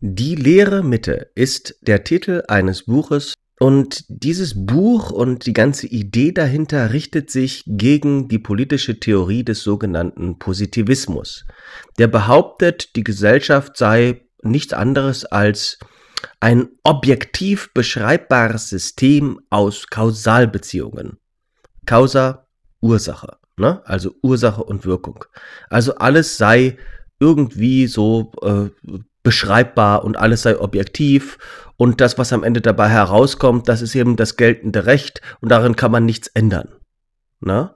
Die leere Mitte ist der Titel eines Buches und dieses Buch und die ganze Idee dahinter richtet sich gegen die politische Theorie des sogenannten Positivismus, der behauptet, die Gesellschaft sei nichts anderes als ein objektiv beschreibbares System aus Kausalbeziehungen. Causa, Ursache, ne? also Ursache und Wirkung. Also alles sei irgendwie so äh, beschreibbar und alles sei objektiv und das, was am Ende dabei herauskommt, das ist eben das geltende Recht und darin kann man nichts ändern. Na? Ne?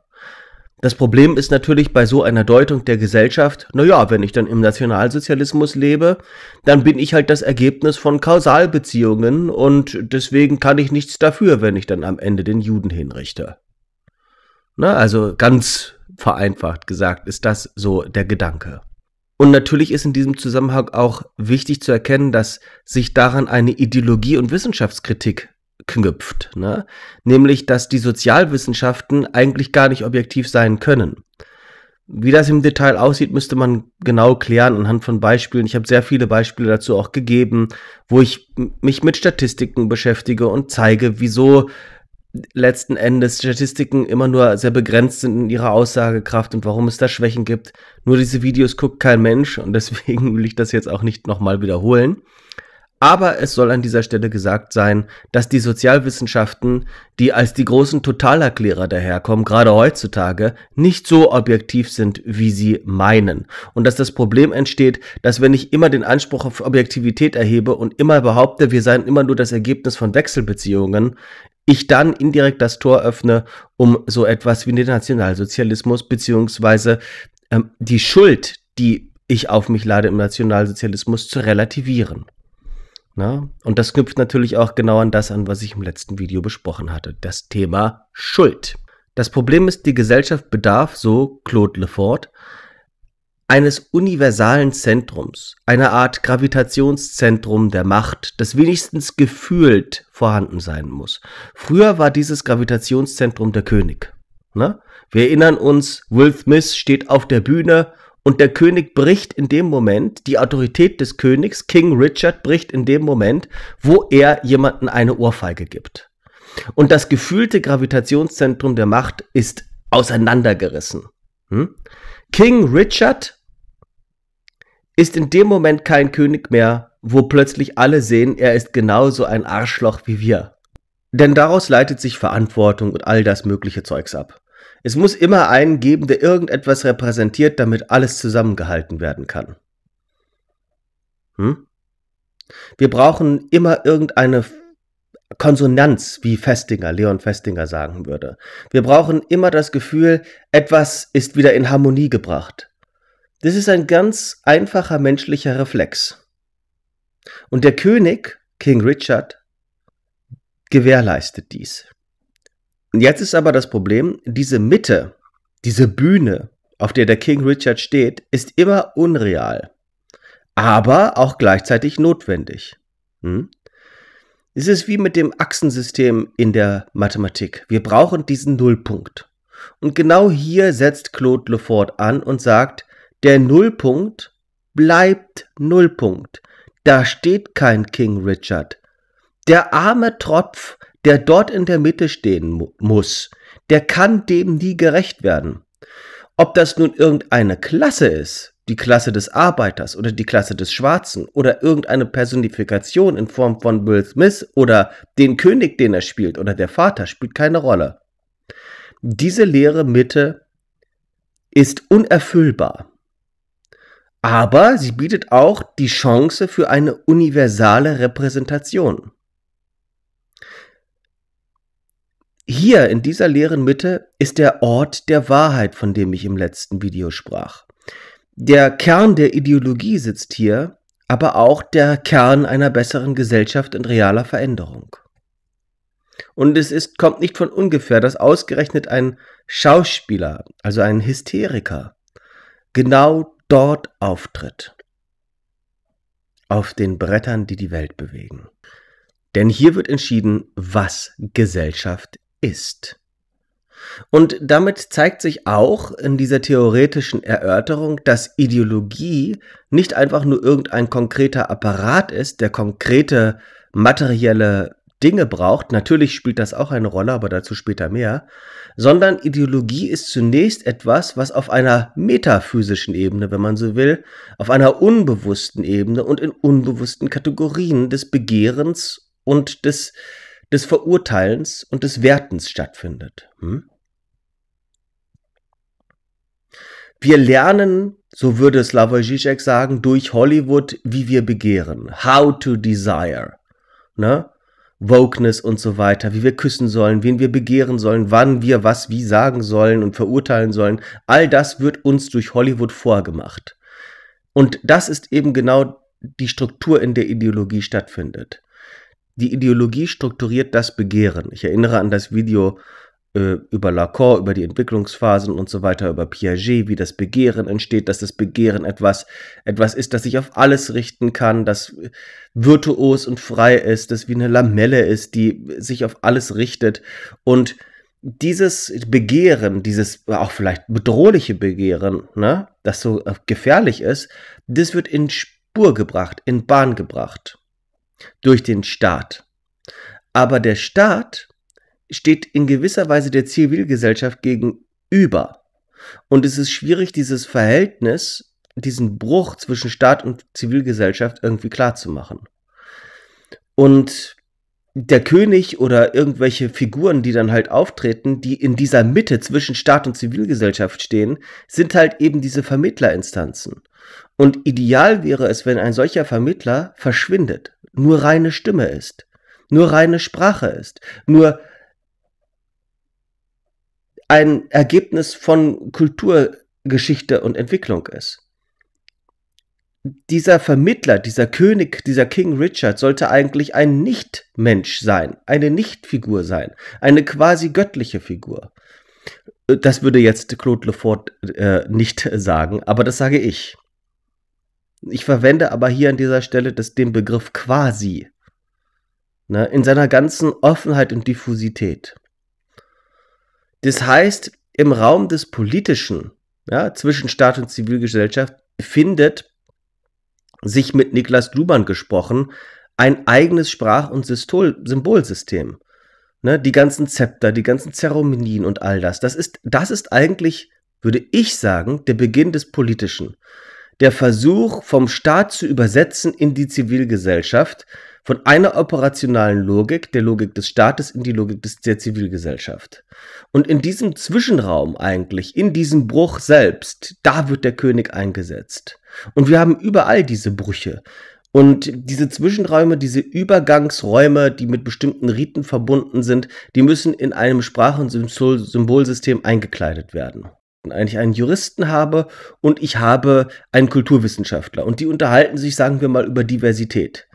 Das Problem ist natürlich bei so einer Deutung der Gesellschaft, naja, wenn ich dann im Nationalsozialismus lebe, dann bin ich halt das Ergebnis von Kausalbeziehungen und deswegen kann ich nichts dafür, wenn ich dann am Ende den Juden hinrichte. Na, ne, also ganz vereinfacht gesagt ist das so der Gedanke. Und natürlich ist in diesem Zusammenhang auch wichtig zu erkennen, dass sich daran eine Ideologie- und Wissenschaftskritik knüpft, ne? nämlich dass die Sozialwissenschaften eigentlich gar nicht objektiv sein können. Wie das im Detail aussieht, müsste man genau klären anhand von Beispielen. Ich habe sehr viele Beispiele dazu auch gegeben, wo ich mich mit Statistiken beschäftige und zeige, wieso letzten Endes Statistiken immer nur sehr begrenzt sind in ihrer Aussagekraft und warum es da Schwächen gibt. Nur diese Videos guckt kein Mensch und deswegen will ich das jetzt auch nicht nochmal wiederholen. Aber es soll an dieser Stelle gesagt sein, dass die Sozialwissenschaften, die als die großen Totalerklärer daherkommen, gerade heutzutage, nicht so objektiv sind, wie sie meinen. Und dass das Problem entsteht, dass wenn ich immer den Anspruch auf Objektivität erhebe und immer behaupte, wir seien immer nur das Ergebnis von Wechselbeziehungen, ich dann indirekt das Tor öffne, um so etwas wie den Nationalsozialismus beziehungsweise ähm, die Schuld, die ich auf mich lade im Nationalsozialismus, zu relativieren. Na? Und das knüpft natürlich auch genau an das an, was ich im letzten Video besprochen hatte, das Thema Schuld. Das Problem ist, die Gesellschaft bedarf, so Claude Lefort, eines universalen Zentrums, einer Art Gravitationszentrum der Macht, das wenigstens gefühlt vorhanden sein muss. Früher war dieses Gravitationszentrum der König. Ne? Wir erinnern uns, Will Smith steht auf der Bühne und der König bricht in dem Moment, die Autorität des Königs, King Richard, bricht in dem Moment, wo er jemanden eine Ohrfeige gibt. Und das gefühlte Gravitationszentrum der Macht ist auseinandergerissen. Hm? King Richard ist in dem Moment kein König mehr, wo plötzlich alle sehen, er ist genauso ein Arschloch wie wir. Denn daraus leitet sich Verantwortung und all das mögliche Zeugs ab. Es muss immer einen geben, der irgendetwas repräsentiert, damit alles zusammengehalten werden kann. Hm? Wir brauchen immer irgendeine Konsonanz, wie Festinger, Leon Festinger sagen würde. Wir brauchen immer das Gefühl, etwas ist wieder in Harmonie gebracht. Das ist ein ganz einfacher menschlicher Reflex. Und der König, King Richard, gewährleistet dies. Jetzt ist aber das Problem, diese Mitte, diese Bühne, auf der der King Richard steht, ist immer unreal, aber auch gleichzeitig notwendig. Hm? Es ist wie mit dem Achsensystem in der Mathematik. Wir brauchen diesen Nullpunkt. Und genau hier setzt Claude Lefort an und sagt, der Nullpunkt bleibt Nullpunkt. Da steht kein King Richard. Der arme Tropf, der dort in der Mitte stehen mu muss, der kann dem nie gerecht werden. Ob das nun irgendeine Klasse ist, die Klasse des Arbeiters oder die Klasse des Schwarzen oder irgendeine Personifikation in Form von Will Smith oder den König, den er spielt oder der Vater, spielt keine Rolle. Diese leere Mitte ist unerfüllbar aber sie bietet auch die Chance für eine universale Repräsentation. Hier in dieser leeren Mitte ist der Ort der Wahrheit, von dem ich im letzten Video sprach. Der Kern der Ideologie sitzt hier, aber auch der Kern einer besseren Gesellschaft in realer Veränderung. Und es ist, kommt nicht von ungefähr, dass ausgerechnet ein Schauspieler, also ein Hysteriker, genau dort auftritt. Auf den Brettern, die die Welt bewegen. Denn hier wird entschieden, was Gesellschaft ist. Und damit zeigt sich auch in dieser theoretischen Erörterung, dass Ideologie nicht einfach nur irgendein konkreter Apparat ist, der konkrete materielle Dinge braucht. Natürlich spielt das auch eine Rolle, aber dazu später mehr sondern Ideologie ist zunächst etwas, was auf einer metaphysischen Ebene, wenn man so will, auf einer unbewussten Ebene und in unbewussten Kategorien des Begehrens und des, des Verurteilens und des Wertens stattfindet. Hm? Wir lernen, so würde Slavoj Žižek sagen, durch Hollywood, wie wir begehren. How to desire. Ne? Wokeness und so weiter, wie wir küssen sollen, wen wir begehren sollen, wann wir was wie sagen sollen und verurteilen sollen, all das wird uns durch Hollywood vorgemacht. Und das ist eben genau die Struktur, in der Ideologie stattfindet. Die Ideologie strukturiert das Begehren. Ich erinnere an das Video äh, über Lacan, über die Entwicklungsphasen und so weiter, über Piaget, wie das Begehren entsteht, dass das Begehren etwas, etwas ist, das sich auf alles richten kann, das virtuos und frei ist, das wie eine Lamelle ist, die sich auf alles richtet und dieses Begehren, dieses auch vielleicht bedrohliche Begehren, ne, das so gefährlich ist, das wird in Spur gebracht, in Bahn gebracht durch den Staat. Aber der Staat steht in gewisser Weise der Zivilgesellschaft gegenüber. Und es ist schwierig, dieses Verhältnis, diesen Bruch zwischen Staat und Zivilgesellschaft irgendwie klarzumachen. Und der König oder irgendwelche Figuren, die dann halt auftreten, die in dieser Mitte zwischen Staat und Zivilgesellschaft stehen, sind halt eben diese Vermittlerinstanzen. Und ideal wäre es, wenn ein solcher Vermittler verschwindet, nur reine Stimme ist, nur reine Sprache ist, nur ein Ergebnis von Kulturgeschichte und Entwicklung ist. Dieser Vermittler, dieser König, dieser King Richard sollte eigentlich ein Nichtmensch sein, eine Nichtfigur sein, eine quasi göttliche Figur. Das würde jetzt Claude Lefort äh, nicht sagen, aber das sage ich. Ich verwende aber hier an dieser Stelle das, den Begriff quasi. Ne, in seiner ganzen Offenheit und Diffusität. Das heißt, im Raum des Politischen, ja, zwischen Staat und Zivilgesellschaft, findet sich mit Niklas Luhmann gesprochen ein eigenes Sprach- und Systol Symbolsystem. Ne, die ganzen Zepter, die ganzen Zeremonien und all das. Das ist, das ist eigentlich, würde ich sagen, der Beginn des Politischen. Der Versuch, vom Staat zu übersetzen in die Zivilgesellschaft, von einer operationalen Logik, der Logik des Staates, in die Logik des, der Zivilgesellschaft. Und in diesem Zwischenraum eigentlich, in diesem Bruch selbst, da wird der König eingesetzt. Und wir haben überall diese Brüche. Und diese Zwischenräume, diese Übergangsräume, die mit bestimmten Riten verbunden sind, die müssen in einem Sprach- und Symbolsystem eingekleidet werden Wenn ich einen Juristen habe und ich habe einen Kulturwissenschaftler. Und die unterhalten sich, sagen wir mal, über Diversität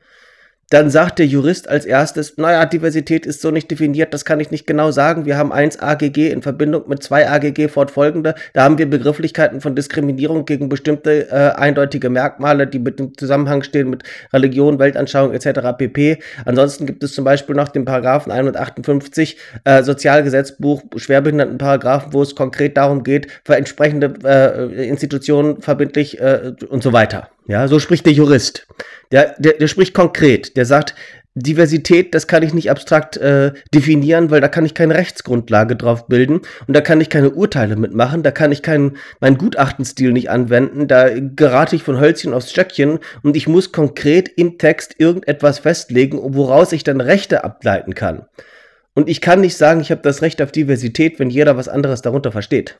dann sagt der Jurist als erstes, naja, Diversität ist so nicht definiert, das kann ich nicht genau sagen. Wir haben 1 AGG in Verbindung mit 2 AGG fortfolgende. Da haben wir Begrifflichkeiten von Diskriminierung gegen bestimmte äh, eindeutige Merkmale, die mit dem Zusammenhang stehen mit Religion, Weltanschauung etc. pp. Ansonsten gibt es zum Beispiel noch den Paragraphen 158 äh, Sozialgesetzbuch, Schwerbehindertenparagraphen, wo es konkret darum geht, für entsprechende äh, Institutionen verbindlich äh, und so weiter. Ja, so spricht der Jurist. Der, der, der spricht konkret. Der sagt, Diversität, das kann ich nicht abstrakt äh, definieren, weil da kann ich keine Rechtsgrundlage drauf bilden und da kann ich keine Urteile mitmachen, da kann ich keinen meinen Gutachtenstil nicht anwenden, da gerate ich von Hölzchen aufs Stöckchen und ich muss konkret im Text irgendetwas festlegen, woraus ich dann Rechte ableiten kann. Und ich kann nicht sagen, ich habe das Recht auf Diversität, wenn jeder was anderes darunter versteht.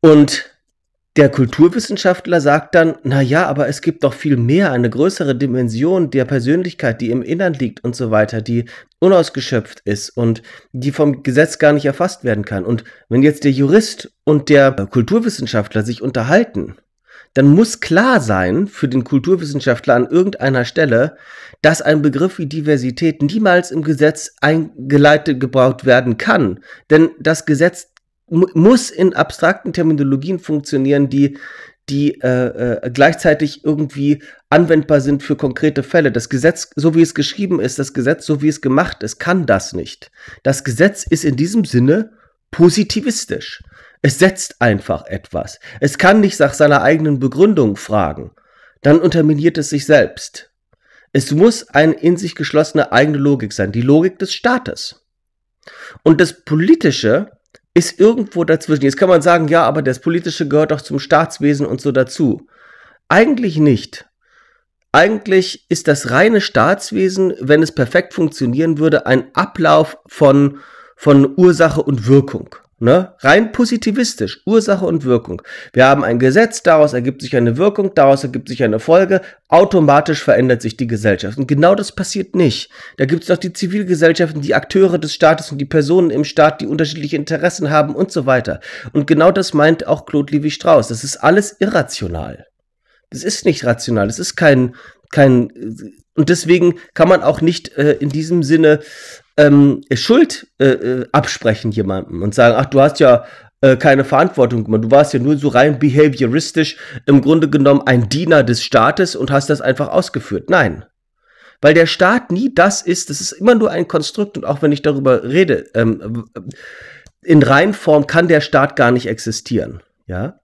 Und der Kulturwissenschaftler sagt dann, na ja, aber es gibt noch viel mehr, eine größere Dimension der Persönlichkeit, die im Innern liegt und so weiter, die unausgeschöpft ist und die vom Gesetz gar nicht erfasst werden kann. Und wenn jetzt der Jurist und der Kulturwissenschaftler sich unterhalten, dann muss klar sein für den Kulturwissenschaftler an irgendeiner Stelle, dass ein Begriff wie Diversität niemals im Gesetz eingeleitet gebraucht werden kann. Denn das Gesetz muss in abstrakten Terminologien funktionieren, die die äh, äh, gleichzeitig irgendwie anwendbar sind für konkrete Fälle. Das Gesetz, so wie es geschrieben ist, das Gesetz, so wie es gemacht ist, kann das nicht. Das Gesetz ist in diesem Sinne positivistisch. Es setzt einfach etwas. Es kann nicht nach seiner eigenen Begründung fragen. Dann unterminiert es sich selbst. Es muss eine in sich geschlossene eigene Logik sein, die Logik des Staates. Und das Politische ist irgendwo dazwischen. Jetzt kann man sagen, ja, aber das Politische gehört doch zum Staatswesen und so dazu. Eigentlich nicht. Eigentlich ist das reine Staatswesen, wenn es perfekt funktionieren würde, ein Ablauf von, von Ursache und Wirkung. Ne? Rein positivistisch, Ursache und Wirkung. Wir haben ein Gesetz, daraus ergibt sich eine Wirkung, daraus ergibt sich eine Folge, automatisch verändert sich die Gesellschaft. Und genau das passiert nicht. Da gibt es noch die Zivilgesellschaften, die Akteure des Staates und die Personen im Staat, die unterschiedliche Interessen haben und so weiter. Und genau das meint auch Claude Levi Strauss. Das ist alles irrational. Das ist nicht rational, das ist kein, kein und deswegen kann man auch nicht äh, in diesem Sinne ähm, Schuld äh, äh, absprechen jemandem und sagen, ach, du hast ja äh, keine Verantwortung gemacht. Du warst ja nur so rein behavioristisch im Grunde genommen ein Diener des Staates und hast das einfach ausgeführt. Nein. Weil der Staat nie das ist, das ist immer nur ein Konstrukt und auch wenn ich darüber rede, ähm, in Reinform kann der Staat gar nicht existieren. Ja?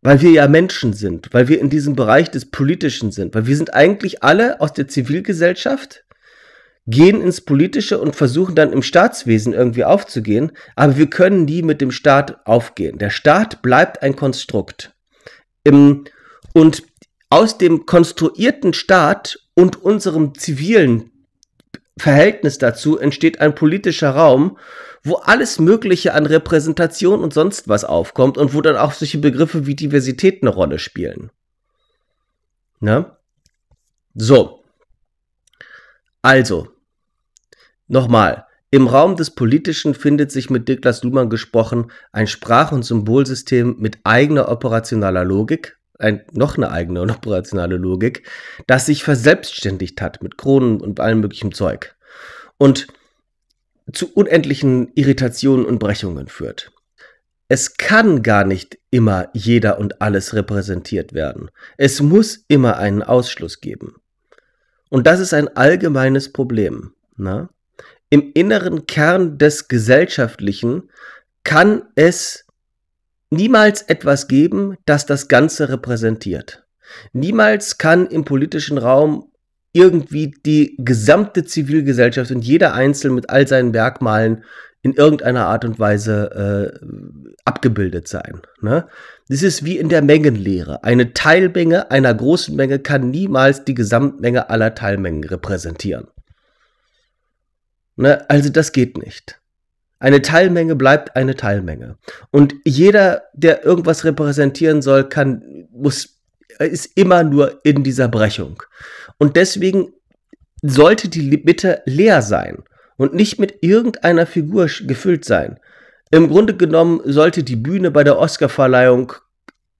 weil wir ja Menschen sind, weil wir in diesem Bereich des Politischen sind, weil wir sind eigentlich alle aus der Zivilgesellschaft gehen ins Politische und versuchen dann im Staatswesen irgendwie aufzugehen, aber wir können nie mit dem Staat aufgehen. Der Staat bleibt ein Konstrukt. und aus dem konstruierten Staat und unserem zivilen Verhältnis dazu entsteht ein politischer Raum, wo alles Mögliche an Repräsentation und sonst was aufkommt und wo dann auch solche Begriffe wie Diversität eine Rolle spielen. Ne? So. Also, Nochmal, im Raum des Politischen findet sich mit Niklas Luhmann gesprochen ein Sprach- und Symbolsystem mit eigener operationaler Logik, ein, noch eine eigene operationale Logik, das sich verselbstständigt hat mit Kronen und allem möglichen Zeug und zu unendlichen Irritationen und Brechungen führt. Es kann gar nicht immer jeder und alles repräsentiert werden. Es muss immer einen Ausschluss geben. Und das ist ein allgemeines Problem. Na? Ne? im inneren Kern des Gesellschaftlichen kann es niemals etwas geben, das das Ganze repräsentiert. Niemals kann im politischen Raum irgendwie die gesamte Zivilgesellschaft und jeder Einzelne mit all seinen Merkmalen in irgendeiner Art und Weise äh, abgebildet sein. Ne? Das ist wie in der Mengenlehre. Eine Teilmenge einer großen Menge kann niemals die Gesamtmenge aller Teilmengen repräsentieren. Ne? Also das geht nicht. Eine Teilmenge bleibt eine Teilmenge. Und jeder, der irgendwas repräsentieren soll, kann, muss, ist immer nur in dieser Brechung. Und deswegen sollte die Mitte leer sein und nicht mit irgendeiner Figur gefüllt sein. Im Grunde genommen sollte die Bühne bei der Oscarverleihung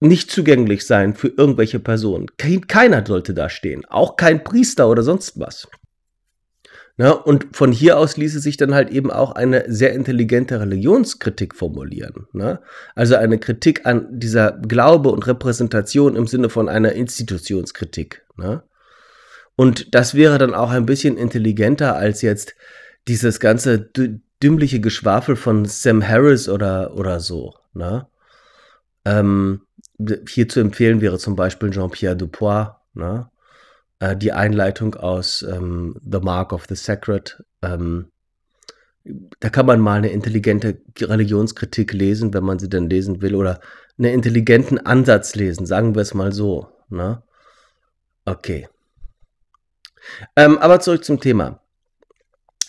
nicht zugänglich sein für irgendwelche Personen. Keiner sollte da stehen, auch kein Priester oder sonst was. Ja, ne? und von hier aus ließe sich dann halt eben auch eine sehr intelligente Religionskritik formulieren. Ne? Also eine Kritik an dieser Glaube und Repräsentation im Sinne von einer Institutionskritik. Ne? Und das wäre dann auch ein bisschen intelligenter als jetzt dieses ganze dümmliche Geschwafel von Sam Harris oder, oder so. Ne? Ähm, hier zu empfehlen wäre zum Beispiel Jean-Pierre Dupois. Ne? äh, die Einleitung aus ähm, The Mark of the Sacred. Ähm, da kann man mal eine intelligente Religionskritik lesen, wenn man sie denn lesen will, oder einen intelligenten Ansatz lesen, sagen wir es mal so. Ne? Okay. Ähm, aber zurück zum Thema.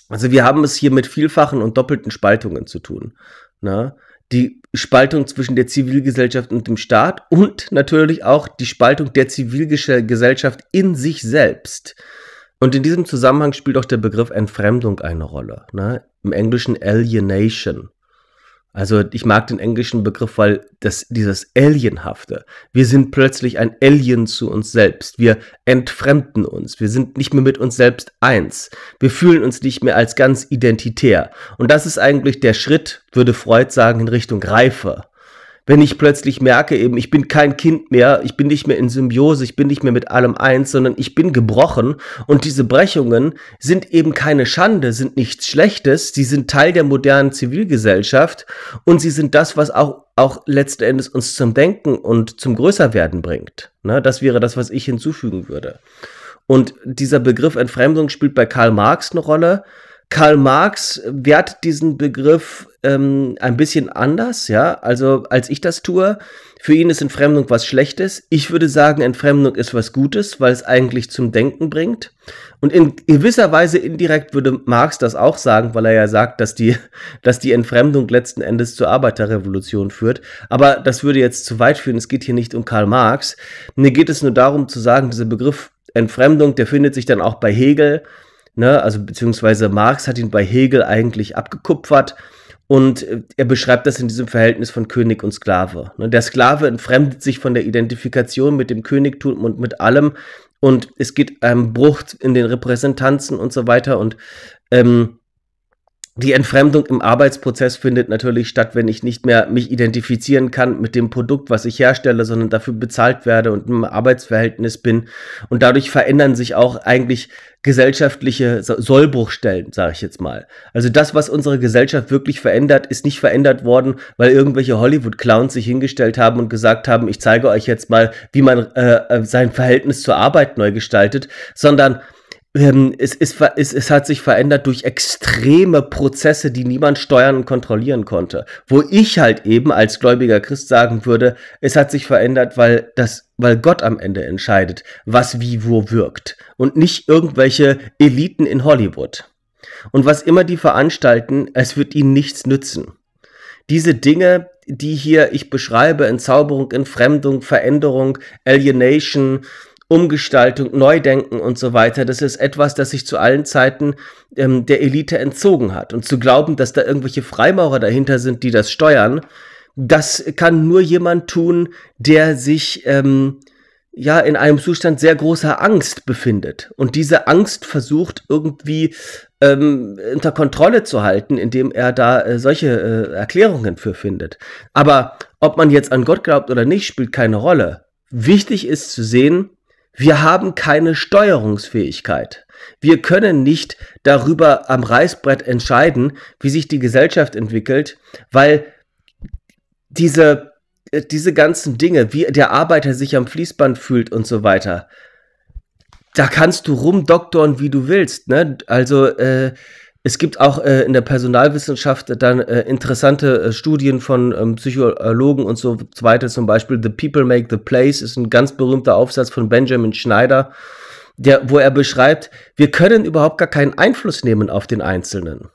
Also wir haben es hier mit vielfachen und doppelten Spaltungen zu tun. Ne? die Spaltung zwischen der Zivilgesellschaft und dem Staat und natürlich auch die Spaltung der Zivilgesellschaft in sich selbst. Und in diesem Zusammenhang spielt auch der Begriff Entfremdung eine Rolle. Ne? Im Englischen Alienation. Also ich mag den englischen Begriff, weil das, dieses Alienhafte. Wir sind plötzlich ein Alien zu uns selbst. Wir entfremden uns. Wir sind nicht mehr mit uns selbst eins. Wir fühlen uns nicht mehr als ganz identitär. Und das ist eigentlich der Schritt, würde Freud sagen, in Richtung Reife wenn ich plötzlich merke, eben, ich bin kein Kind mehr, ich bin nicht mehr in Symbiose, ich bin nicht mehr mit allem eins, sondern ich bin gebrochen und diese Brechungen sind eben keine Schande, sind nichts Schlechtes, sie sind Teil der modernen Zivilgesellschaft und sie sind das, was auch, auch letzten Endes uns zum Denken und zum Größerwerden bringt. Ne, das wäre das, was ich hinzufügen würde. Und dieser Begriff Entfremdung spielt bei Karl Marx eine Rolle Karl Marx wehrt diesen Begriff ähm, ein bisschen anders, ja, also als ich das tue. Für ihn ist Entfremdung was Schlechtes. Ich würde sagen, Entfremdung ist was Gutes, weil es eigentlich zum Denken bringt. Und in gewisser Weise indirekt würde Marx das auch sagen, weil er ja sagt, dass die, dass die Entfremdung letzten Endes zur Arbeiterrevolution führt. Aber das würde jetzt zu weit führen. Es geht hier nicht um Karl Marx. Mir geht es nur darum zu sagen, dieser Begriff Entfremdung, der findet sich dann auch bei Hegel Ne? Also beziehungsweise Marx hat ihn bei Hegel eigentlich abgekupfert. Und äh, er beschreibt das in diesem Verhältnis von König und Sklave. Ne, der Sklave entfremdet sich von der Identifikation mit dem Königtum und mit allem. Und es geht einem ähm, Bruch in den Repräsentanzen und so weiter. Und ähm, die Entfremdung im Arbeitsprozess findet natürlich statt, wenn ich nicht mehr mich identifizieren kann mit dem Produkt, was ich herstelle, sondern dafür bezahlt werde und im Arbeitsverhältnis bin. Und dadurch verändern sich auch eigentlich gesellschaftliche Sollbruchstellen, sage ich jetzt mal. Also das, was unsere Gesellschaft wirklich verändert, ist nicht verändert worden, weil irgendwelche Hollywood-Clowns sich hingestellt haben und gesagt haben, ich zeige euch jetzt mal, wie man äh, äh sein Verhältnis zur Arbeit neu gestaltet, sondern ähm, es, es, es, es, hat sich verändert durch extreme Prozesse, die niemand steuern und kontrollieren konnte. Wo ich halt eben als gläubiger Christ sagen würde, es hat sich verändert, weil das, weil Gott am Ende entscheidet, was wie wo wirkt und nicht irgendwelche Eliten in Hollywood. Und was immer die veranstalten, es wird ihnen nichts nützen. Diese Dinge, die hier ich beschreibe, Entzauberung, Entfremdung, Veränderung, Alienation, Umgestaltung, Neudenken und so weiter, das ist etwas, das sich zu allen Zeiten ähm, der Elite entzogen hat. Und zu glauben, dass da irgendwelche Freimaurer dahinter sind, die das steuern, das kann nur jemand tun, der sich ähm, ja in einem Zustand sehr großer Angst befindet und diese Angst versucht irgendwie ähm, unter Kontrolle zu halten, indem er da äh, solche äh, Erklärungen für findet. Aber ob man jetzt an Gott glaubt oder nicht, spielt keine Rolle. Wichtig ist zu sehen, wir haben keine Steuerungsfähigkeit. Wir können nicht darüber am Reißbrett entscheiden, wie sich die Gesellschaft entwickelt, weil diese, äh, diese ganzen Dinge, wie der Arbeiter sich am Fließband fühlt und so weiter, da kannst du rumdoktoren, wie du willst. Ne? Also äh, es gibt auch äh, in der Personalwissenschaft dann äh, interessante äh, Studien von ähm, Psychologen und so weiter. Zum Beispiel The People Make the Place ist ein ganz berühmter Aufsatz von Benjamin Schneider, der, wo er beschreibt, wir können überhaupt gar keinen Einfluss nehmen auf den Einzelnen.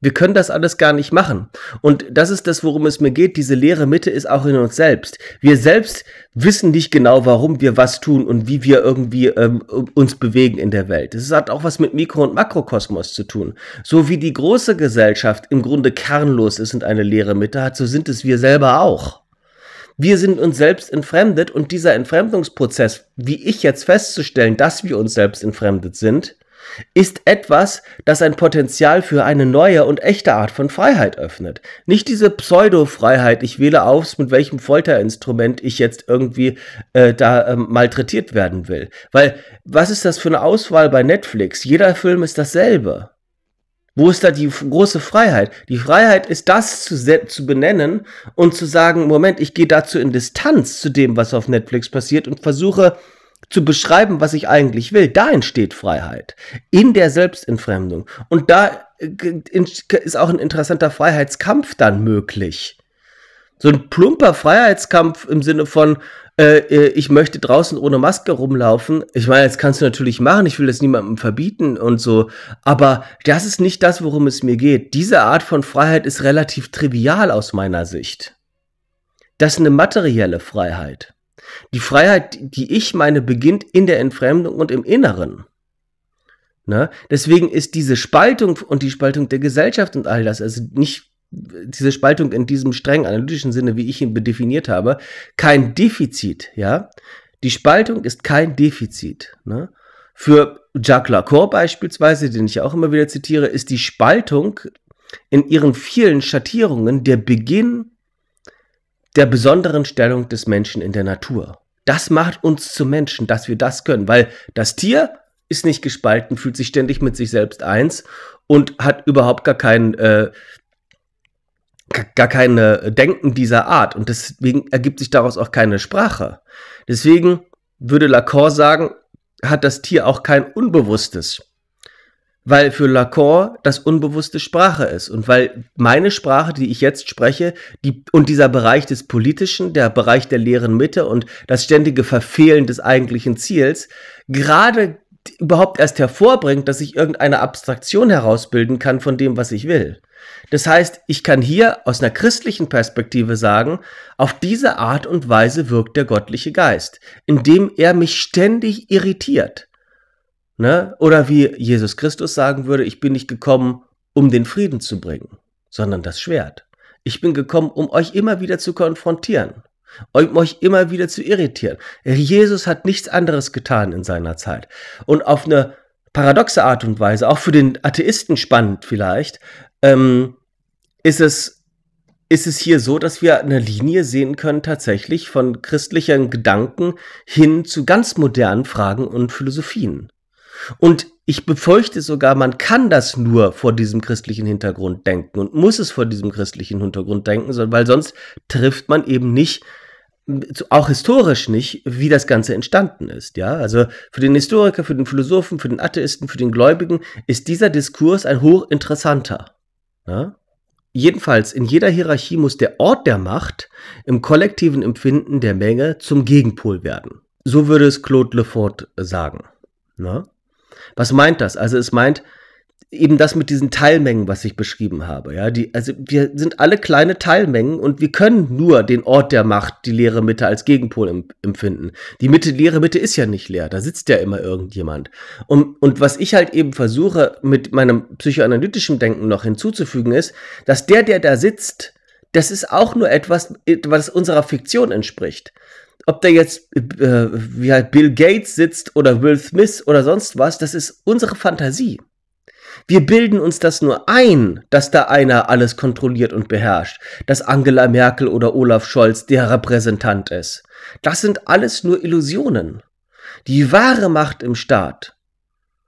Wir können das alles gar nicht machen. Und das ist das, worum es mir geht. Diese leere Mitte ist auch in uns selbst. Wir selbst wissen nicht genau, warum wir was tun und wie wir irgendwie ähm, uns bewegen in der Welt. Es hat auch was mit Mikro- und Makrokosmos zu tun. So wie die große Gesellschaft im Grunde kernlos ist und eine leere Mitte hat, so sind es wir selber auch. Wir sind uns selbst entfremdet und dieser Entfremdungsprozess, wie ich jetzt festzustellen, dass wir uns selbst entfremdet sind, ist etwas, das ein Potenzial für eine neue und echte Art von Freiheit öffnet. Nicht diese Pseudo-Freiheit, ich wähle aus, mit welchem Folterinstrument ich jetzt irgendwie äh, da ähm, malträtiert werden will. Weil, was ist das für eine Auswahl bei Netflix? Jeder Film ist dasselbe. Wo ist da die große Freiheit? Die Freiheit ist das zu, zu benennen und zu sagen, Moment, ich gehe dazu in Distanz zu dem, was auf Netflix passiert und versuche zu beschreiben, was ich eigentlich will, da entsteht Freiheit. In der Selbstentfremdung. Und da äh, ist auch ein interessanter Freiheitskampf dann möglich. So ein plumper Freiheitskampf im Sinne von, äh, äh, ich möchte draußen ohne Maske rumlaufen. Ich meine, das kannst du natürlich machen, ich will das niemandem verbieten und so. Aber das ist nicht das, worum es mir geht. Diese Art von Freiheit ist relativ trivial aus meiner Sicht. Das ist eine materielle Freiheit. Die Freiheit, die ich meine, beginnt in der Entfremdung und im Inneren. Ne? Deswegen ist diese Spaltung und die Spaltung der Gesellschaft und all das, also nicht diese Spaltung in diesem streng analytischen Sinne, wie ich ihn definiert habe, kein Defizit, ja. Die Spaltung ist kein Defizit. Ne? Für Jacques Lacour beispielsweise, den ich auch immer wieder zitiere, ist die Spaltung in ihren vielen Schattierungen der Beginn der besonderen Stellung des Menschen in der Natur. Das macht uns zu Menschen, dass wir das können, weil das Tier ist nicht gespalten, fühlt sich ständig mit sich selbst eins und hat überhaupt gar kein, äh, gar keine Denken dieser Art. Und deswegen ergibt sich daraus auch keine Sprache. Deswegen würde Lacan sagen, hat das Tier auch kein Unbewusstes weil für Lacan das unbewusste Sprache ist und weil meine Sprache, die ich jetzt spreche, die, und dieser Bereich des Politischen, der Bereich der leeren Mitte und das ständige Verfehlen des eigentlichen Ziels gerade überhaupt erst hervorbringt, dass ich irgendeine Abstraktion herausbilden kann von dem, was ich will. Das heißt, ich kann hier aus einer christlichen Perspektive sagen, auf diese Art und Weise wirkt der göttliche Geist, indem er mich ständig irritiert Ne? Oder wie Jesus Christus sagen würde, ich bin nicht gekommen, um den Frieden zu bringen, sondern das Schwert. Ich bin gekommen, um euch immer wieder zu konfrontieren, um euch immer wieder zu irritieren. Jesus hat nichts anderes getan in seiner Zeit. Und auf eine paradoxe Art und Weise, auch für den Atheisten spannend vielleicht, ähm, ist es ist es hier so, dass wir eine Linie sehen können, tatsächlich von christlichen Gedanken hin zu ganz modernen Fragen und Philosophien. Und ich befürchte sogar, man kann das nur vor diesem christlichen Hintergrund denken und muss es vor diesem christlichen Hintergrund denken, weil sonst trifft man eben nicht auch historisch nicht, wie das Ganze entstanden ist. Ja, also für den Historiker, für den Philosophen, für den Atheisten, für den Gläubigen ist dieser Diskurs ein hochinteressanter. Ja? Jedenfalls in jeder Hierarchie muss der Ort der Macht im kollektiven Empfinden der Menge zum Gegenpol werden. So würde es Claude Lefort sagen. Ja? Ne? Was meint das? Also es meint eben das mit diesen Teilmengen, was ich beschrieben habe. Ja, die, also wir sind alle kleine Teilmengen und wir können nur den Ort der Macht, die leere Mitte, als Gegenpol empfinden. Die Mitte, leere Mitte ist ja nicht leer, da sitzt ja immer irgendjemand. Und, und was ich halt eben versuche, mit meinem psychoanalytischen Denken noch hinzuzufügen, ist, dass der, der da sitzt, das ist auch nur etwas, was unserer Fiktion entspricht ob da jetzt äh, wie halt Bill Gates sitzt oder Will Smith oder sonst was, das ist unsere Fantasie. Wir bilden uns das nur ein, dass da einer alles kontrolliert und beherrscht, dass Angela Merkel oder Olaf Scholz der Repräsentant ist. Das sind alles nur Illusionen. Die wahre Macht im Staat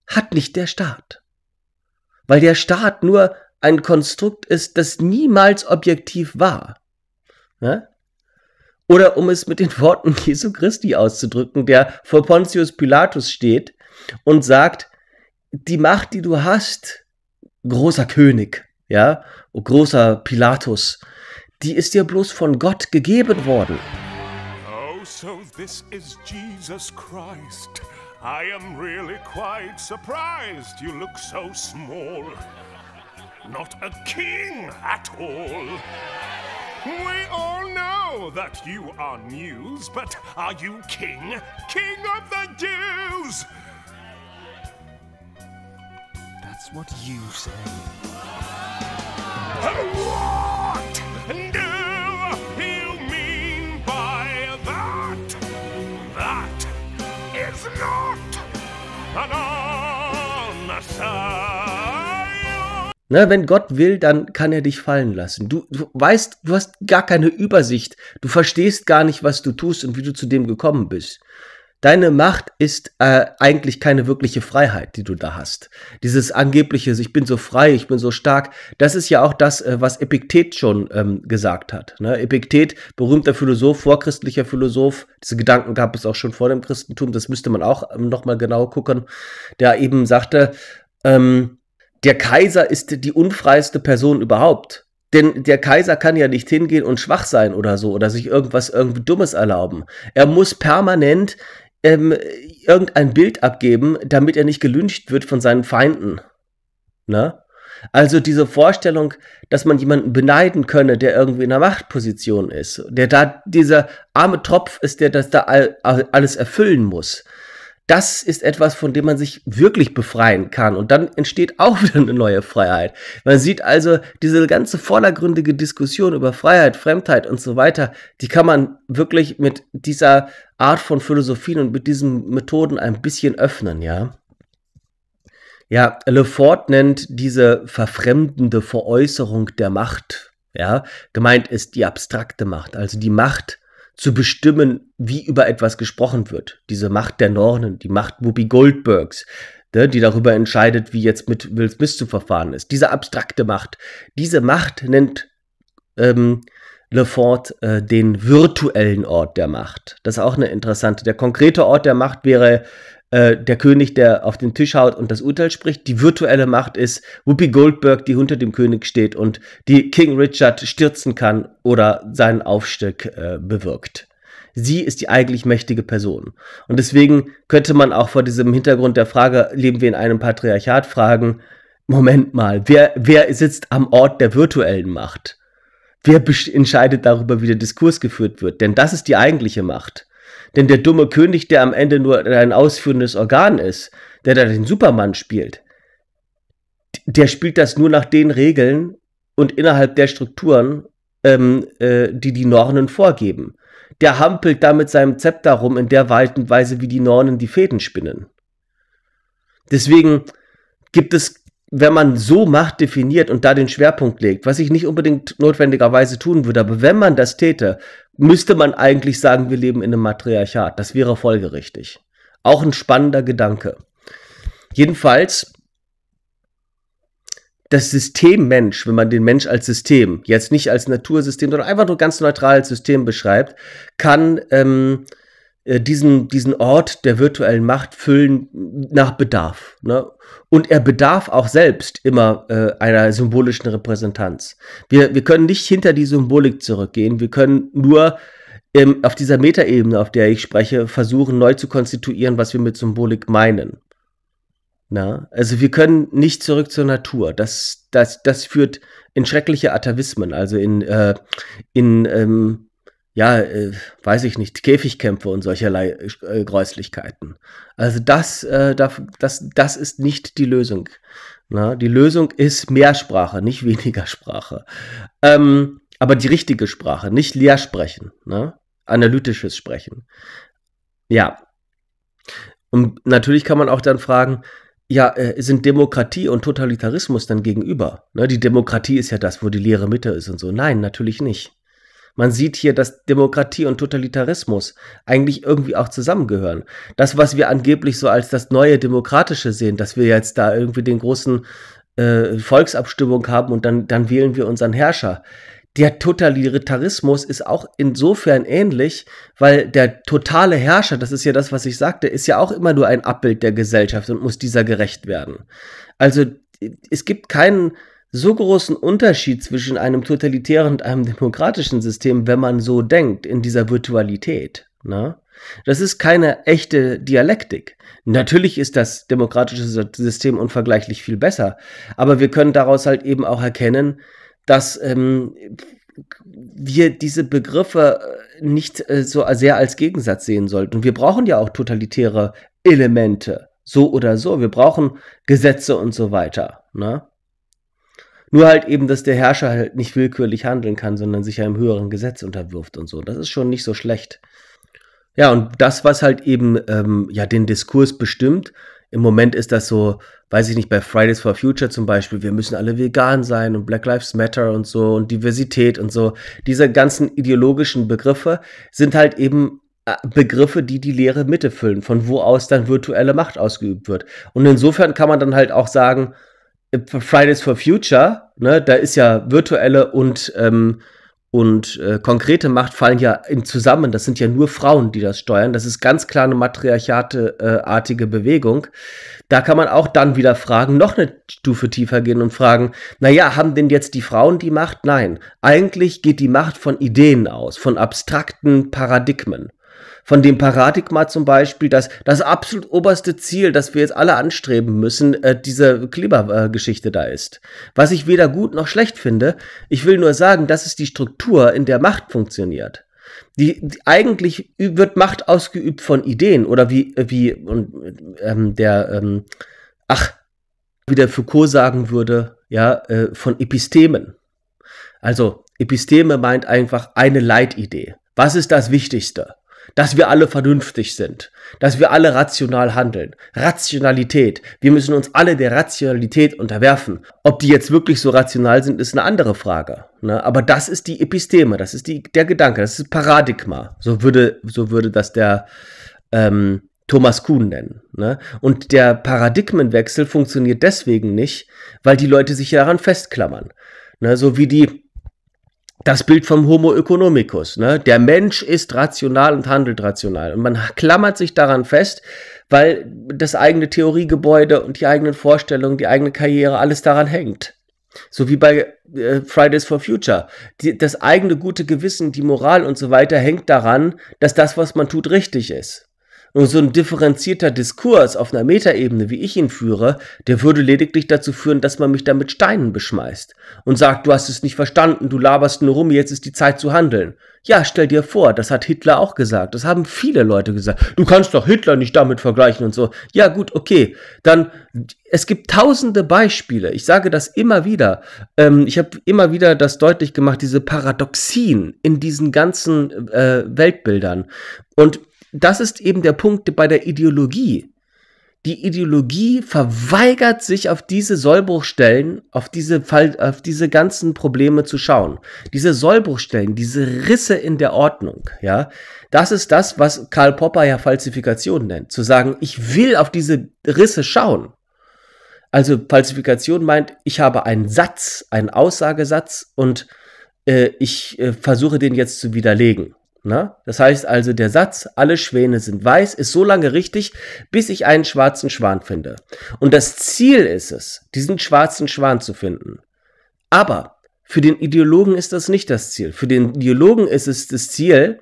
hat nicht der Staat, weil der Staat nur ein Konstrukt ist, das niemals objektiv war. Ja? Oder um es mit den Worten Jesu Christi auszudrücken, der vor Pontius Pilatus steht und sagt, die Macht, die du hast, großer König, ja, großer Pilatus, die ist dir bloß von Gott gegeben worden. Oh, so this is Jesus Christ. I am really quite surprised you look so small. Not a king at all. We all know that you are news, but are you king? King of the Jews! That's what you say. Ne, wenn Gott will, dann kann er dich fallen lassen. Du, du weißt, du hast gar keine Übersicht. Du verstehst gar nicht, was du tust und wie du zu dem gekommen bist. Deine Macht ist äh, eigentlich keine wirkliche Freiheit, die du da hast. Dieses angebliche, ich bin so frei, ich bin so stark, das ist ja auch das, äh, was Epiktet schon ähm, gesagt hat. Ne? Epiktet, berühmter Philosoph, vorchristlicher Philosoph, diese Gedanken gab es auch schon vor dem Christentum, das müsste man auch ähm, nochmal genau gucken, der eben sagte, ähm, der Kaiser ist die unfreiste Person überhaupt. Denn der Kaiser kann ja nicht hingehen und schwach sein oder so oder sich irgendwas irgendwie Dummes erlauben. Er muss permanent ähm, irgendein Bild abgeben, damit er nicht gelünscht wird von seinen Feinden. Ne? Also diese Vorstellung, dass man jemanden beneiden könne, der irgendwie in einer Machtposition ist, der da dieser arme Tropf ist, der das da alles erfüllen muss das ist etwas, von dem man sich wirklich befreien kann. Und dann entsteht auch wieder eine neue Freiheit. Man sieht also, diese ganze vordergründige Diskussion über Freiheit, Fremdheit und so weiter, die kann man wirklich mit dieser Art von Philosophien und mit diesen Methoden ein bisschen öffnen, ja. Ja, Lefort nennt diese verfremdende Veräußerung der Macht. Ja, gemeint ist die abstrakte Macht, also die Macht, zu bestimmen, wie über etwas gesprochen wird. Diese Macht der Nornen, die Macht Whoopi Goldbergs, ne, die darüber entscheidet, wie jetzt mit Will Smith zu verfahren ist. Diese abstrakte Macht, diese Macht nennt ähm, Lefort äh, den virtuellen Ort der Macht. Das ist auch eine interessante. Der konkrete Ort der Macht wäre äh, der König, der auf den Tisch haut und das Urteil spricht. Die virtuelle Macht ist Whoopi Goldberg, die unter dem König steht und die King Richard stürzen kann oder seinen Aufstieg äh, bewirkt. Sie ist die eigentlich mächtige Person. Und deswegen könnte man auch vor diesem Hintergrund der Frage, leben wir in einem Patriarchat, fragen, Moment mal, wer, wer sitzt am Ort der virtuellen Macht? Wer entscheidet darüber, wie der Diskurs geführt wird? Denn das ist die eigentliche Macht. Denn der dumme König, der am Ende nur ein ausführendes Organ ist, der da den Superman spielt, der spielt das nur nach den Regeln und innerhalb der Strukturen, ähm, äh, die die Nornen vorgeben. Der hampelt da mit seinem Zepter rum in der Art Weise, wie die Nornen die Fäden spinnen. Deswegen gibt es wenn man so Macht definiert und da den Schwerpunkt legt, was ich nicht unbedingt notwendigerweise tun würde, aber wenn man das täte, müsste man eigentlich sagen, wir leben in einem Matriarchat. Das wäre folgerichtig. Auch ein spannender Gedanke. Jedenfalls, das System Mensch, wenn man den Mensch als System, jetzt nicht als Natursystem, sondern einfach nur ganz neutral als System beschreibt, kann ähm, äh, diesen, diesen Ort der virtuellen Macht füllen nach Bedarf. Ne? Und er bedarf auch selbst immer äh, einer symbolischen Repräsentanz. Wir, wir können nicht hinter die Symbolik zurückgehen, wir können nur ähm, auf dieser Metaebene, auf der ich spreche, versuchen neu zu konstituieren, was wir mit Symbolik meinen. Na? Also wir können nicht zurück zur Natur. Das, das, das führt in schreckliche Atavismen, also in, äh, in ähm, ja, äh, weiß ich nicht, Käfigkämpfe und solcherlei äh, äh Gräuslichkeiten. Also das, äh, das, das ist nicht die Lösung. Na, ne? die Lösung ist mehr Sprache, nicht weniger Sprache. Ähm, aber die richtige Sprache, nicht leer ne? analytisches Sprechen. Ja. Und natürlich kann man auch dann fragen, ja, äh, sind Demokratie und Totalitarismus dann gegenüber? Ne? Die Demokratie ist ja das, wo die leere Mitte ist und so. Nein, natürlich nicht. Man sieht hier, dass Demokratie und Totalitarismus eigentlich irgendwie auch zusammengehören. Das, was wir angeblich so als das neue Demokratische sehen, dass wir jetzt da irgendwie den großen äh, Volksabstimmung haben und dann, dann wählen wir unseren Herrscher. Der Totalitarismus ist auch insofern ähnlich, weil der totale Herrscher, das ist ja das, was ich sagte, ist ja auch immer nur ein Abbild der Gesellschaft und muss dieser gerecht werden. Also es gibt keinen so großen Unterschied zwischen einem totalitären und einem demokratischen System, wenn man so denkt, in dieser Virtualität. Ne? Das ist keine echte Dialektik. Natürlich ist das demokratische System unvergleichlich viel besser, aber wir können daraus halt eben auch erkennen, dass ähm, wir diese Begriffe äh, nicht äh, so sehr als Gegensatz sehen sollten. Und wir brauchen ja auch totalitäre Elemente, so oder so. Wir brauchen Gesetze und so weiter. Ne? Nur halt eben, dass der Herrscher halt nicht willkürlich handeln kann, sondern sich einem höheren Gesetz unterwirft und so. Das ist schon nicht so schlecht. Ja, und das, was halt eben ähm, ja den Diskurs bestimmt, im Moment ist das so, weiß ich nicht, bei Fridays for Future zum Beispiel, wir müssen alle vegan sein und Black Lives Matter und so und Diversität und so. Diese ganzen ideologischen Begriffe sind halt eben äh, Begriffe, die die leere Mitte füllen, von wo aus dann virtuelle Macht ausgeübt wird. Und insofern kann man dann halt auch sagen, Fridays for Future, ne, da ist ja virtuelle und, ähm, und äh, konkrete Macht fallen ja in Zusammen. Das sind ja nur Frauen, die das steuern. Das ist ganz klar eine matriarchateartige äh, Bewegung. Da kann man auch dann wieder fragen, noch eine Stufe tiefer gehen und fragen, naja, haben denn jetzt die Frauen die Macht? Nein, eigentlich geht die Macht von Ideen aus, von abstrakten Paradigmen von dem Paradigma zum Beispiel, dass das absolut oberste Ziel, das wir jetzt alle anstreben müssen, äh, diese Klimageschichte da ist. Was ich weder gut noch schlecht finde. Ich will nur sagen, das ist die Struktur, in der Macht funktioniert. Die, die, eigentlich wird Macht ausgeübt von Ideen oder wie äh, wie und, ähm, der ähm, ach wie der Foucault sagen würde ja äh, von Epistemen. Also Episteme meint einfach eine Leitidee. Was ist das Wichtigste? dass wir alle vernünftig sind, dass wir alle rational handeln. Rationalität. Wir müssen uns alle der Rationalität unterwerfen. Ob die jetzt wirklich so rational sind, ist eine andere Frage. Ne? Aber das ist die Episteme, das ist die, der Gedanke, das ist Paradigma. So würde, so würde das der ähm, Thomas Kuhn nennen. Ne? Und der Paradigmenwechsel funktioniert deswegen nicht, weil die Leute sich daran festklammern. Ne? So wie die das Bild vom Homo economicus. Ne? Der Mensch ist rational und handelt rational. Und man klammert sich daran fest, weil das eigene Theoriegebäude und die eigenen Vorstellungen, die eigene Karriere, alles daran hängt. So wie bei äh, Fridays for Future. Die, das eigene gute Gewissen, die Moral und so weiter hängt daran, dass das, was man tut, richtig ist. Und so ein differenzierter Diskurs auf einer Metaebene, wie ich ihn führe, der würde lediglich dazu führen, dass man mich da mit Steinen beschmeißt und sagt, du hast es nicht verstanden, du laberst nur rum, jetzt ist die Zeit zu handeln. Ja, stell dir vor, das hat Hitler auch gesagt, das haben viele Leute gesagt. Du kannst doch Hitler nicht damit vergleichen und so. Ja, gut, okay. Dann, es gibt tausende Beispiele. Ich sage das immer wieder. Ähm, ich habe immer wieder das deutlich gemacht, diese Paradoxien in diesen ganzen äh, Weltbildern. Und das ist eben der Punkt bei der Ideologie. Die Ideologie verweigert sich auf diese Sollbruchstellen, auf diese, Fall, auf diese ganzen Probleme zu schauen. Diese Sollbruchstellen, diese Risse in der Ordnung, ja. Das ist das, was Karl Popper ja Falsifikation nennt. Zu sagen, ich will auf diese Risse schauen. Also Falsifikation meint, ich habe einen Satz, einen Aussagesatz und äh, ich äh, versuche den jetzt zu widerlegen. Na? Ne? Das heißt also, der Satz, alle Schwäne sind weiß, ist so lange richtig, bis ich einen schwarzen Schwan finde. Und das Ziel ist es, diesen schwarzen Schwan zu finden. Aber für den Ideologen ist das nicht das Ziel. Für den Ideologen ist es das Ziel,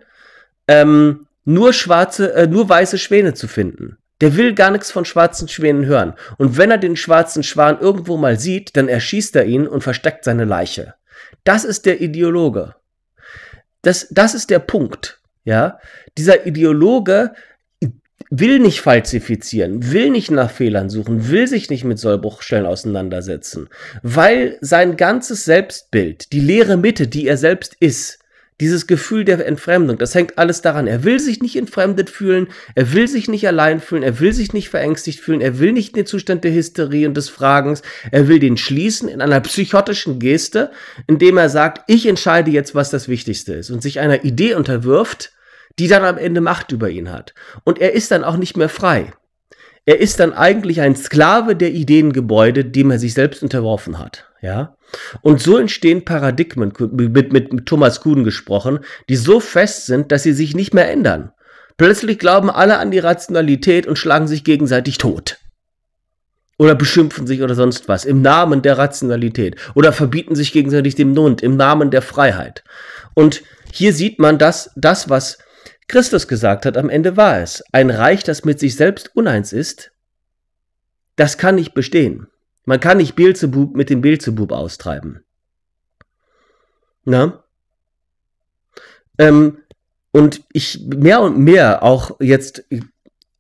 ähm, nur schwarze, äh, nur weiße Schwäne zu finden. Der will gar nichts von schwarzen Schwänen hören. Und wenn er den schwarzen Schwan irgendwo mal sieht, dann erschießt er ihn und versteckt seine Leiche. Das ist der Ideologe das, das ist der Punkt. Ja, dieser Ideologe will nicht falsifizieren, will nicht nach Fehlern suchen, will sich nicht mit Sollbruchstellen auseinandersetzen, weil sein ganzes Selbstbild, die leere Mitte, die er selbst ist, dieses Gefühl der Entfremdung, das hängt alles daran. Er will sich nicht entfremdet fühlen, er will sich nicht allein fühlen, er will sich nicht verängstigt fühlen, er will nicht den Zustand der Hysterie und des Fragens, er will den schließen in einer psychotischen Geste, indem er sagt, ich entscheide jetzt, was das Wichtigste ist und sich einer Idee unterwirft, die dann am Ende Macht über ihn hat. Und er ist dann auch nicht mehr frei er ist dann eigentlich ein Sklave der Ideengebäude, dem er sich selbst unterworfen hat. Ja? Und so entstehen Paradigmen, mit, mit, Thomas Kuhn gesprochen, die so fest sind, dass sie sich nicht mehr ändern. Plötzlich glauben alle an die Rationalität und schlagen sich gegenseitig tot. Oder beschimpfen sich oder sonst was im Namen der Rationalität. Oder verbieten sich gegenseitig dem Mund im Namen der Freiheit. Und hier sieht man, dass das, was Christus gesagt hat, am Ende war es. Ein Reich, das mit sich selbst uneins ist, das kann nicht bestehen. Man kann nicht Beelzebub mit dem Beelzebub austreiben. Na? Ähm, und ich mehr und mehr, auch jetzt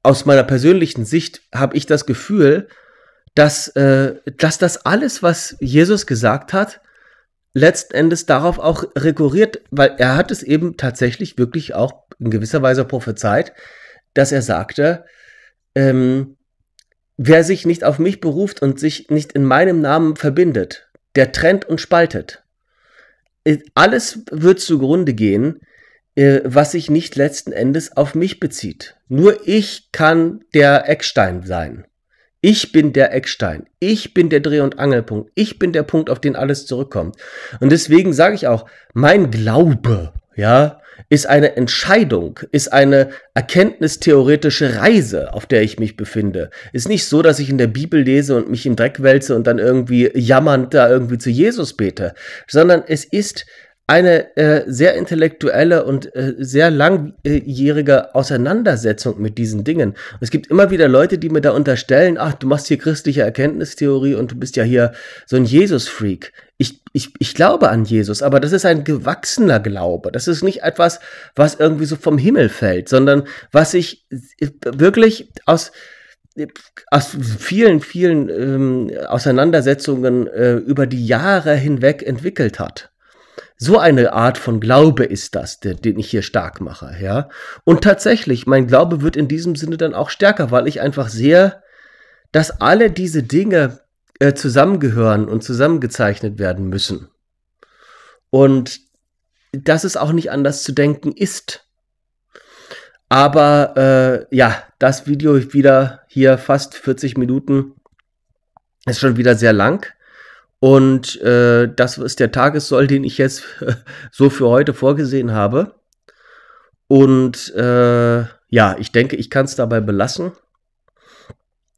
aus meiner persönlichen Sicht, habe ich das Gefühl, dass, äh, dass das alles, was Jesus gesagt hat, letzten Endes darauf auch rekurriert, weil er hat es eben tatsächlich wirklich auch in gewisser Weise prophezeit, dass er sagte, ähm, wer sich nicht auf mich beruft und sich nicht in meinem Namen verbindet, der trennt und spaltet. Alles wird zugrunde gehen, äh, was sich nicht letzten Endes auf mich bezieht. Nur ich kann der Eckstein sein. Ich bin der Eckstein. Ich bin der Dreh- und Angelpunkt. Ich bin der Punkt, auf den alles zurückkommt. Und deswegen sage ich auch, mein Glaube ja, ist eine Entscheidung, ist eine erkenntnistheoretische Reise, auf der ich mich befinde. Ist nicht so, dass ich in der Bibel lese und mich im Dreck wälze und dann irgendwie jammernd da irgendwie zu Jesus bete, sondern es ist eine äh, sehr intellektuelle und äh, sehr langjährige Auseinandersetzung mit diesen Dingen. Es gibt immer wieder Leute, die mir da unterstellen, ach, du machst hier christliche Erkenntnistheorie und du bist ja hier so ein Jesus-Freak. Ich, ich, ich glaube an Jesus, aber das ist ein gewachsener Glaube. Das ist nicht etwas, was irgendwie so vom Himmel fällt, sondern was ich äh, wirklich aus, aus vielen, vielen ähm, Auseinandersetzungen äh, über die Jahre hinweg entwickelt hat. So eine Art von Glaube ist das, der, den ich hier stark mache, ja. Und tatsächlich, mein Glaube wird in diesem Sinne dann auch stärker, weil ich einfach sehe, dass alle diese Dinge äh, zusammengehören und zusammengezeichnet werden müssen. Und dass es auch nicht anders zu denken ist. Aber äh, ja, das Video wieder hier fast 40 Minuten ist schon wieder sehr lang. Und äh, das ist der Tagessoll, den ich jetzt so für heute vorgesehen habe. Und äh, ja, ich denke, ich kann es dabei belassen.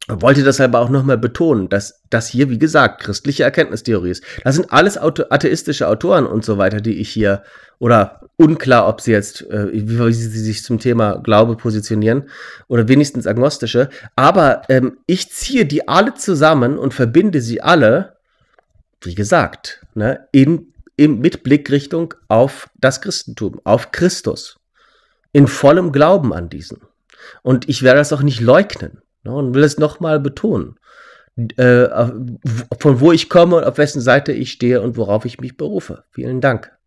Wollte das aber auch nochmal betonen, dass das hier, wie gesagt, christliche Erkenntnistheorie ist. Das sind alles atheistische Autoren und so weiter, die ich hier, oder unklar, ob sie jetzt, äh, wie sie sich zum Thema Glaube positionieren, oder wenigstens agnostische. Aber ähm, ich ziehe die alle zusammen und verbinde sie alle wie gesagt, ne, in, in, mit Blickrichtung auf das Christentum, auf Christus, in vollem Glauben an diesen. Und ich werde das auch nicht leugnen ne, und will es nochmal betonen, äh, von wo ich komme und auf wessen Seite ich stehe und worauf ich mich berufe. Vielen Dank.